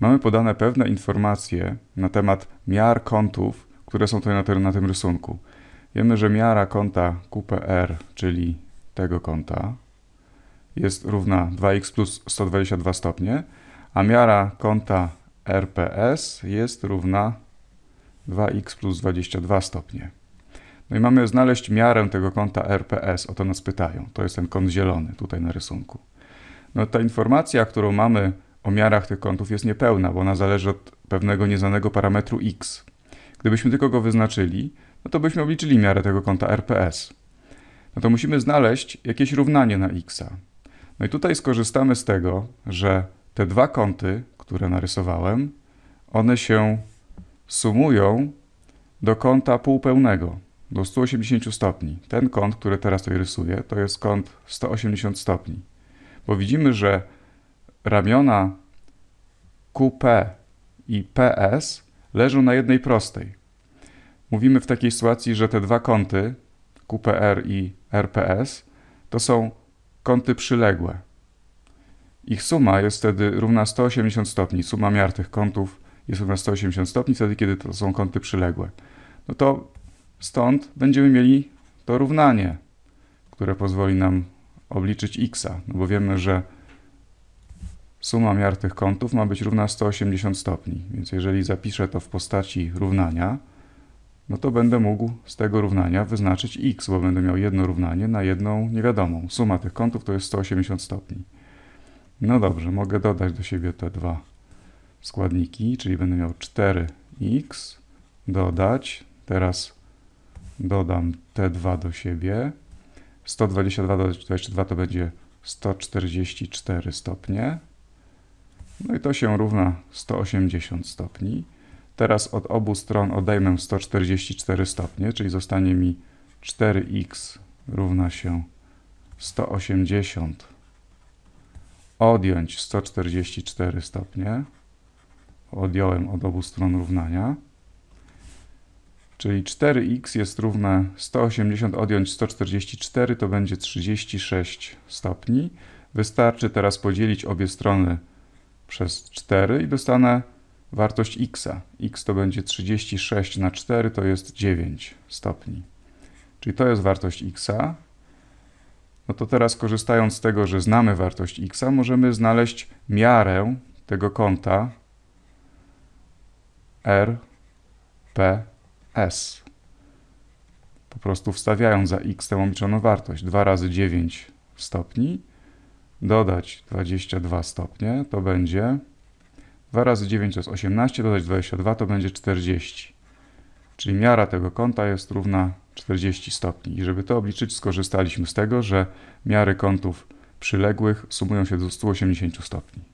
mamy podane pewne informacje na temat miar kątów, które są tutaj na tym, na tym rysunku. Wiemy, że miara kąta QPR, czyli tego kąta, jest równa 2x plus 122 stopnie, a miara kąta RPS jest równa 2x plus 22 stopnie. No i mamy znaleźć miarę tego kąta RPS, o to nas pytają. To jest ten kąt zielony tutaj na rysunku. No ta informacja, którą mamy o miarach tych kątów jest niepełna, bo ona zależy od pewnego nieznanego parametru x. Gdybyśmy tylko go wyznaczyli, no to byśmy obliczyli miarę tego kąta RPS. No to musimy znaleźć jakieś równanie na x. No i tutaj skorzystamy z tego, że te dwa kąty, które narysowałem, one się sumują do kąta półpełnego, do 180 stopni. Ten kąt, który teraz tutaj rysuję, to jest kąt 180 stopni. Bo widzimy, że Ramiona QP i PS leżą na jednej prostej. Mówimy w takiej sytuacji, że te dwa kąty, QPR i RPS, to są kąty przyległe. Ich suma jest wtedy równa 180 stopni. Suma miar tych kątów jest równa 180 stopni, wtedy kiedy to są kąty przyległe. No to stąd będziemy mieli to równanie, które pozwoli nam obliczyć x, no bo wiemy, że Suma miar tych kątów ma być równa 180 stopni, więc jeżeli zapiszę to w postaci równania, no to będę mógł z tego równania wyznaczyć x, bo będę miał jedno równanie na jedną niewiadomą. Suma tych kątów to jest 180 stopni. No dobrze, mogę dodać do siebie te dwa składniki, czyli będę miał 4x, dodać, teraz dodam te dwa do siebie, 122 dodać 22 to będzie 144 stopnie, no i to się równa 180 stopni. Teraz od obu stron odejmę 144 stopnie, czyli zostanie mi 4x równa się 180 odjąć 144 stopnie. Odjąłem od obu stron równania. Czyli 4x jest równe 180 odjąć 144 to będzie 36 stopni. Wystarczy teraz podzielić obie strony przez 4 i dostanę wartość x. x to będzie 36 na 4, to jest 9 stopni. Czyli to jest wartość x. No to teraz korzystając z tego, że znamy wartość x, możemy znaleźć miarę tego kąta RPS. Po prostu wstawiając za x tę obliczoną wartość 2 razy 9 stopni dodać 22 stopnie, to będzie 2 razy 9 to jest 18, dodać 22 to będzie 40. Czyli miara tego kąta jest równa 40 stopni. I żeby to obliczyć, skorzystaliśmy z tego, że miary kątów przyległych sumują się do 180 stopni.